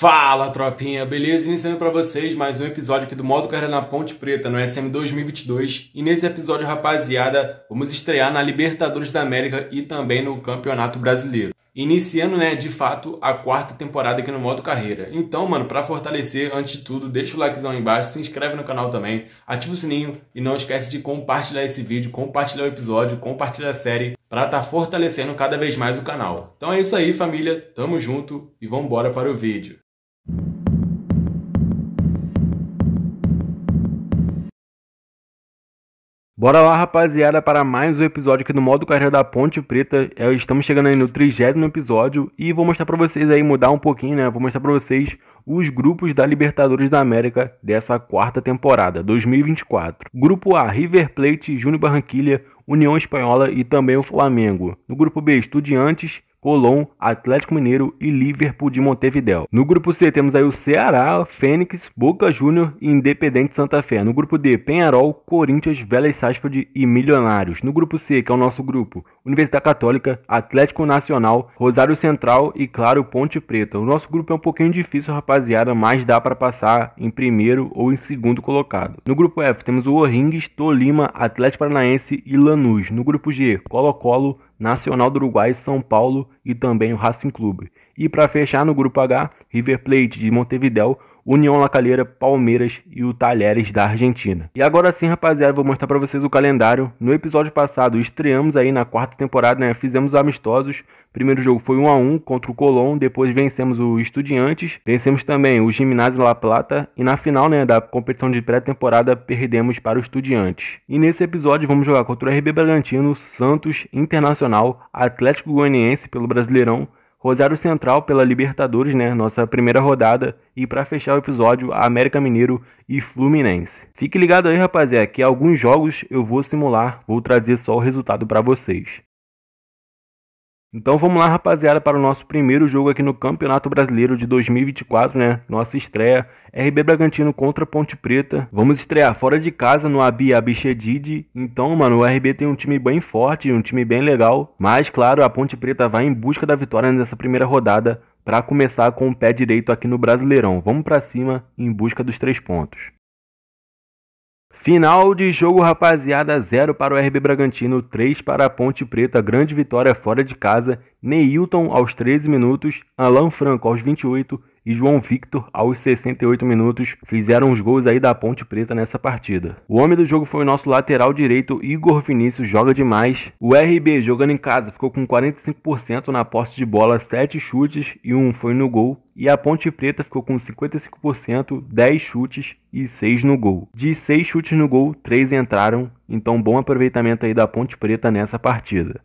Fala, tropinha, beleza? Iniciando para vocês mais um episódio aqui do Modo Carreira na Ponte Preta, no SM 2022. E nesse episódio, rapaziada, vamos estrear na Libertadores da América e também no Campeonato Brasileiro. Iniciando, né, de fato, a quarta temporada aqui no Modo Carreira. Então, mano, para fortalecer, antes de tudo, deixa o likezão aí embaixo, se inscreve no canal também, ativa o sininho e não esquece de compartilhar esse vídeo, compartilhar o episódio, compartilhar a série para estar tá fortalecendo cada vez mais o canal. Então é isso aí, família, tamo junto e vamos para o vídeo. Bora lá, rapaziada, para mais um episódio aqui do modo carreira da Ponte Preta. É, estamos chegando aí no trigésimo episódio e vou mostrar para vocês aí, mudar um pouquinho, né? Vou mostrar para vocês os grupos da Libertadores da América dessa quarta temporada, 2024. Grupo A, River Plate, Júnior Barranquilha, União Espanhola e também o Flamengo. No grupo B, Estudiantes, Colón, Atlético Mineiro e Liverpool de Montevideo. No grupo C temos aí o Ceará, Fênix, Boca Júnior e Independente Santa Fé. No grupo D, Penharol, Corinthians, Vélez Sarsfield e Milionários. No grupo C, que é o nosso grupo, Universidade Católica, Atlético Nacional, Rosário Central e claro, Ponte Preta. O nosso grupo é um pouquinho difícil, rapaziada, mas dá para passar em primeiro ou em segundo colocado. No grupo F temos o Orringues, Tolima, Atlético Paranaense e Lanús. No grupo G, Colo-Colo, Nacional do Uruguai, São Paulo e também o Racing Clube. E para fechar no grupo H, River Plate de Montevideo União La Calheira, Palmeiras e o Talheres da Argentina. E agora sim, rapaziada, vou mostrar para vocês o calendário. No episódio passado, estreamos aí na quarta temporada, né? Fizemos amistosos. Primeiro jogo foi 1 a 1 contra o Colón, depois vencemos o Estudiantes, vencemos também o Gimnasio La Plata e na final, né, da competição de pré-temporada perdemos para o Estudiantes. E nesse episódio vamos jogar contra o RB Bragantino, Santos, Internacional, Atlético Goianiense pelo Brasileirão, Rosário Central pela Libertadores, né? Nossa primeira rodada. E para fechar o episódio, América Mineiro e Fluminense. Fique ligado aí, rapaziada, que alguns jogos eu vou simular, vou trazer só o resultado para vocês. Então vamos lá, rapaziada, para o nosso primeiro jogo aqui no Campeonato Brasileiro de 2024, né? Nossa estreia, RB Bragantino contra Ponte Preta. Vamos estrear fora de casa no Abi Abichedid. Então, mano, o RB tem um time bem forte, um time bem legal. Mas, claro, a Ponte Preta vai em busca da vitória nessa primeira rodada para começar com o pé direito aqui no Brasileirão. Vamos para cima em busca dos três pontos. Final de jogo, rapaziada, 0 para o RB Bragantino, 3 para a Ponte Preta, grande vitória fora de casa. Neilton aos 13 minutos, Alan Franco aos 28 e João Victor, aos 68 minutos, fizeram os gols aí da Ponte Preta nessa partida. O homem do jogo foi o nosso lateral direito, Igor Vinícius, joga demais. O RB, jogando em casa, ficou com 45% na posse de bola, 7 chutes e um foi no gol. E a Ponte Preta ficou com 55%, 10 chutes e 6 no gol. De 6 chutes no gol, 3 entraram, então bom aproveitamento aí da Ponte Preta nessa partida.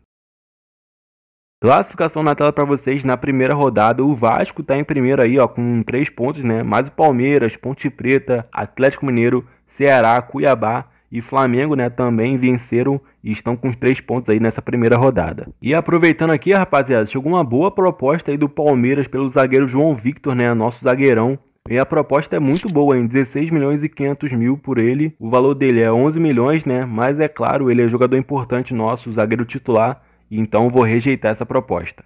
Classificação na tela para vocês na primeira rodada. O Vasco está em primeiro aí, ó, com três pontos, né? Mais o Palmeiras, Ponte Preta, Atlético Mineiro, Ceará, Cuiabá e Flamengo, né, também venceram e estão com três pontos aí nessa primeira rodada. E aproveitando aqui, rapaziada, chegou uma boa proposta aí do Palmeiras pelo zagueiro João Victor, né, nosso zagueirão. E a proposta é muito boa, em 16 milhões e 500 mil por ele. O valor dele é 11 milhões, né? Mas é claro, ele é jogador importante nosso, zagueiro titular então vou rejeitar essa proposta.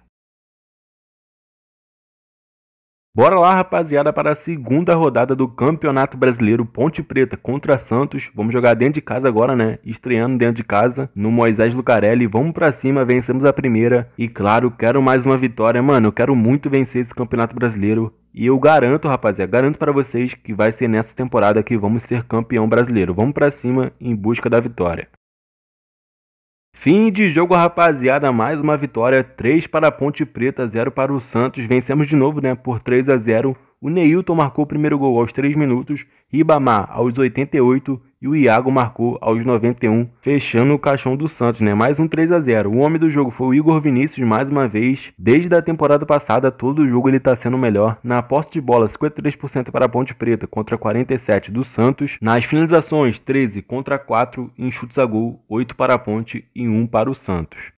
Bora lá, rapaziada, para a segunda rodada do Campeonato Brasileiro Ponte Preta contra Santos. Vamos jogar dentro de casa agora, né? Estreando dentro de casa no Moisés Lucarelli. Vamos para cima, vencemos a primeira. E claro, quero mais uma vitória. Mano, eu quero muito vencer esse Campeonato Brasileiro. E eu garanto, rapaziada, garanto para vocês que vai ser nessa temporada que vamos ser campeão brasileiro. Vamos para cima em busca da vitória. Fim de jogo, rapaziada. Mais uma vitória. 3 para a Ponte Preta, 0 para o Santos. Vencemos de novo, né? Por 3 a 0. O Neilton marcou o primeiro gol aos 3 minutos. Ribamar aos 88 e o Iago marcou aos 91, fechando o caixão do Santos, né? Mais um 3 a 0. O homem do jogo foi o Igor Vinícius mais uma vez. Desde a temporada passada, todo jogo ele tá sendo melhor. Na posse de bola, 53% para a Ponte Preta contra 47 do Santos. Nas finalizações, 13 contra 4 em chutes a gol, 8 para a Ponte e 1 para o Santos.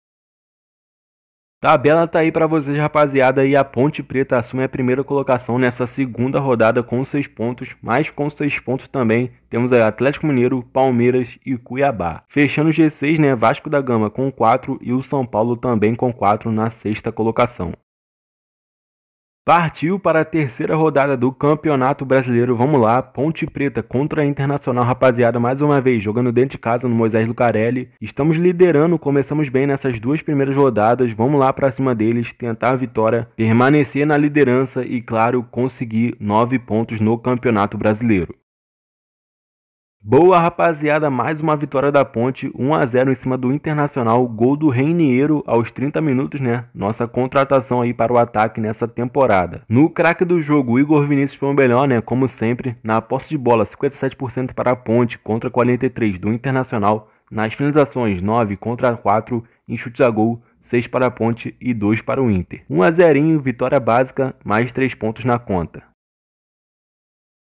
Tabela tá aí para vocês, rapaziada, e a Ponte Preta assume a primeira colocação nessa segunda rodada com seis pontos, mas com seis pontos também temos aí Atlético Mineiro, Palmeiras e Cuiabá. Fechando o G6, né, Vasco da Gama com 4 e o São Paulo também com 4 na sexta colocação. Partiu para a terceira rodada do Campeonato Brasileiro. Vamos lá, Ponte Preta contra a Internacional, rapaziada, mais uma vez, jogando dentro de casa no Moisés Lucarelli. Estamos liderando, começamos bem nessas duas primeiras rodadas. Vamos lá para cima deles, tentar a vitória, permanecer na liderança e, claro, conseguir nove pontos no Campeonato Brasileiro. Boa rapaziada, mais uma vitória da Ponte, 1 a 0 em cima do Internacional, gol do Reiniero aos 30 minutos, né? Nossa contratação aí para o ataque nessa temporada. No craque do jogo, Igor Vinícius foi o melhor, né? Como sempre, na posse de bola, 57% para a Ponte contra 43 do Internacional, nas finalizações 9 contra 4, em chutes a gol 6 para a Ponte e 2 para o Inter. 1 a 0, vitória básica, mais 3 pontos na conta.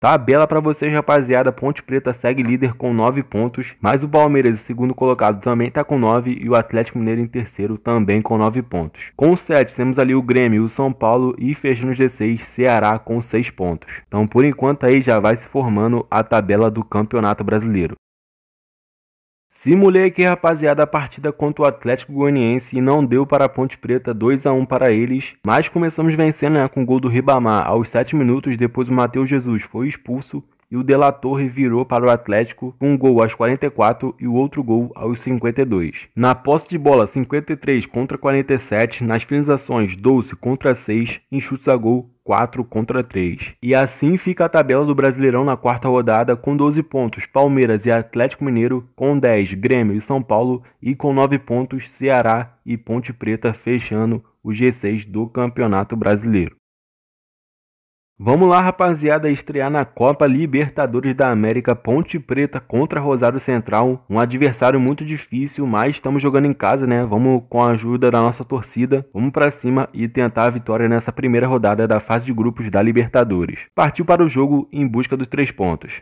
Tabela para vocês, rapaziada. Ponte Preta segue líder com 9 pontos, mas o Palmeiras, segundo colocado, também está com 9 e o Atlético Mineiro em terceiro também com 9 pontos. Com 7, temos ali o Grêmio, o São Paulo e fechando os 16, Ceará com 6 pontos. Então, por enquanto aí já vai se formando a tabela do Campeonato Brasileiro. Simulei aqui, rapaziada, a partida contra o Atlético Goianiense e não deu para a Ponte Preta 2 a 1 para eles, mas começamos vencendo né, com o gol do Ribamar. Aos 7 minutos depois o Matheus Jesus foi expulso e o De La Torre virou para o Atlético com um gol aos 44 e o outro gol aos 52. Na posse de bola 53 contra 47, nas finalizações 12 contra 6, em chutes a gol 4 contra 3. E assim fica a tabela do Brasileirão na quarta rodada com 12 pontos, Palmeiras e Atlético Mineiro com 10, Grêmio e São Paulo e com 9 pontos, Ceará e Ponte Preta fechando o G6 do Campeonato Brasileiro. Vamos lá, rapaziada, estrear na Copa Libertadores da América Ponte Preta contra Rosário Central. Um adversário muito difícil, mas estamos jogando em casa, né? Vamos com a ajuda da nossa torcida, vamos para cima e tentar a vitória nessa primeira rodada da fase de grupos da Libertadores. Partiu para o jogo em busca dos três pontos.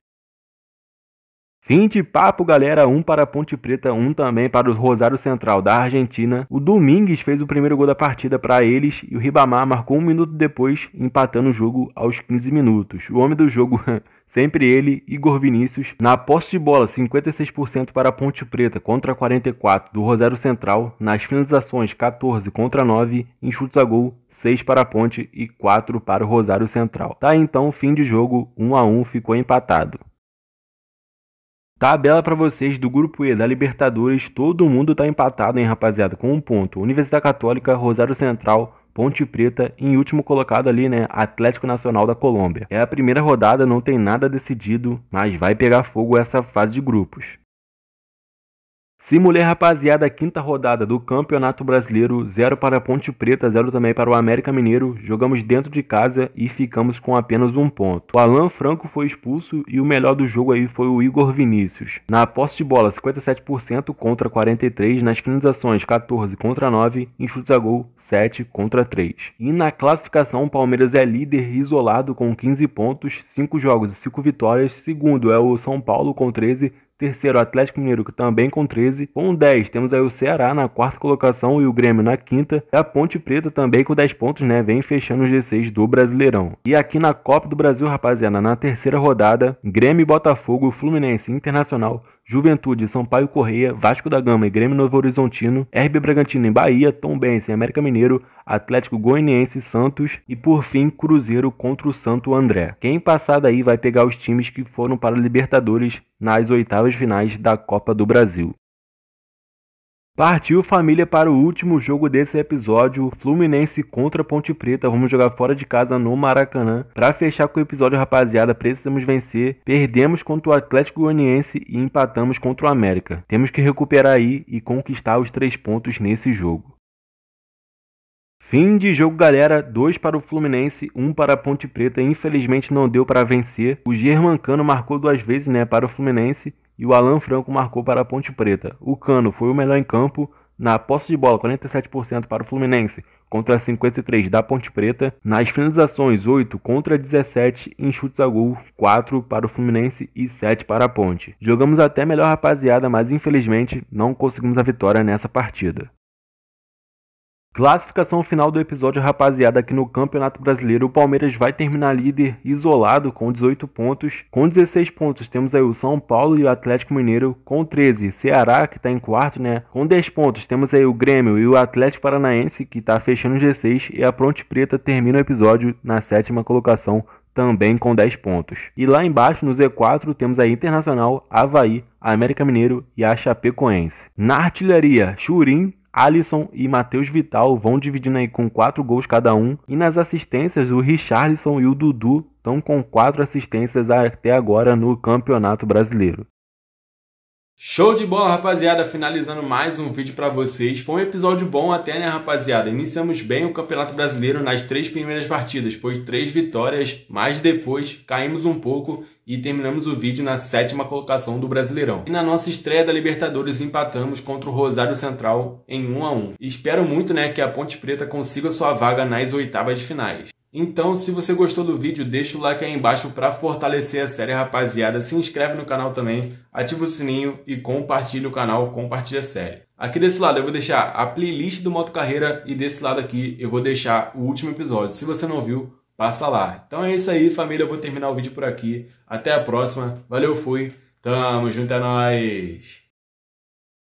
Fim de papo, galera. Um para a Ponte Preta, um também para o Rosário Central da Argentina. O Domingues fez o primeiro gol da partida para eles e o Ribamar marcou um minuto depois, empatando o jogo aos 15 minutos. O homem do jogo. Sempre ele, Igor Vinícius. Na posse de bola, 56% para a Ponte Preta contra 44% do Rosário Central. Nas finalizações, 14 contra 9. Em chutes a gol, 6 para a Ponte e 4 para o Rosário Central. Tá então, fim de jogo, 1 a 1 ficou empatado. Tabela para vocês do grupo E da Libertadores, todo mundo tá empatado, hein, rapaziada, com um ponto. Universidade Católica, Rosário Central, Ponte Preta e em último colocado ali, né, Atlético Nacional da Colômbia. É a primeira rodada, não tem nada decidido, mas vai pegar fogo essa fase de grupos mulher rapaziada, quinta rodada do Campeonato Brasileiro, 0 para Ponte Preta, 0 também para o América Mineiro. Jogamos dentro de casa e ficamos com apenas um ponto. O Alan Franco foi expulso e o melhor do jogo aí foi o Igor Vinícius. Na posse de bola, 57% contra 43, nas finalizações 14 contra 9, em chutes a gol 7 contra 3. E na classificação, o Palmeiras é líder isolado com 15 pontos, 5 jogos e 5 vitórias. Segundo é o São Paulo com 13 Terceiro, Atlético Mineiro, que também tá com 13. Com 10, temos aí o Ceará na quarta colocação e o Grêmio na quinta. E a Ponte Preta também com 10 pontos, né? Vem fechando os G6 do Brasileirão. E aqui na Copa do Brasil, rapaziada, na terceira rodada, Grêmio, Botafogo, Fluminense Internacional Juventude, Sampaio Correia, Vasco da Gama e Grêmio Novo Horizontino, RB Bragantino em Bahia, Tombense em América Mineiro, Atlético Goianiense Santos e por fim Cruzeiro contra o Santo André. Quem passar daí vai pegar os times que foram para Libertadores nas oitavas finais da Copa do Brasil. Partiu família para o último jogo desse episódio, Fluminense contra Ponte Preta. Vamos jogar fora de casa no Maracanã. Para fechar com o episódio, rapaziada, precisamos vencer. Perdemos contra o Atlético Goianiense e empatamos contra o América. Temos que recuperar aí e conquistar os três pontos nesse jogo. Fim de jogo, galera. Dois para o Fluminense, um para a Ponte Preta. Infelizmente não deu para vencer. O Germancano marcou duas vezes, né, para o Fluminense e o Alan Franco marcou para a Ponte Preta. O Cano foi o melhor em campo na posse de bola, 47% para o Fluminense, contra 53 da Ponte Preta, nas finalizações 8 contra 17 em chutes a gol, 4 para o Fluminense e 7 para a Ponte. Jogamos até melhor rapaziada, mas infelizmente não conseguimos a vitória nessa partida. Classificação final do episódio, rapaziada, aqui no Campeonato Brasileiro. O Palmeiras vai terminar líder isolado com 18 pontos. Com 16 pontos, temos aí o São Paulo e o Atlético Mineiro com 13. Ceará, que está em quarto, né? Com 10 pontos, temos aí o Grêmio e o Atlético Paranaense, que está fechando o G6. E a Pronte Preta termina o episódio na sétima colocação, também com 10 pontos. E lá embaixo, no Z4, temos a Internacional, Havaí, América Mineiro e a Chapecoense. Na artilharia, Churim Alisson e Matheus Vital vão dividindo aí com quatro gols cada um. E nas assistências, o Richarlison e o Dudu estão com quatro assistências até agora no Campeonato Brasileiro. Show de bola, rapaziada! Finalizando mais um vídeo para vocês. Foi um episódio bom até, né, rapaziada? Iniciamos bem o Campeonato Brasileiro nas três primeiras partidas. Foi três vitórias, mas depois caímos um pouco e terminamos o vídeo na sétima colocação do Brasileirão. E na nossa estreia da Libertadores empatamos contra o Rosário Central em 1 a 1. Espero muito, né, que a Ponte Preta consiga sua vaga nas oitavas de finais. Então, se você gostou do vídeo, deixa o like aí embaixo para fortalecer a série, rapaziada. Se inscreve no canal também, ativa o sininho e compartilha o canal, compartilha a série. Aqui desse lado eu vou deixar a playlist do Moto Carreira e desse lado aqui eu vou deixar o último episódio. Se você não viu, passa lá. Então é isso aí, família. Eu vou terminar o vídeo por aqui. Até a próxima. Valeu, fui. Tamo junto, é nóis.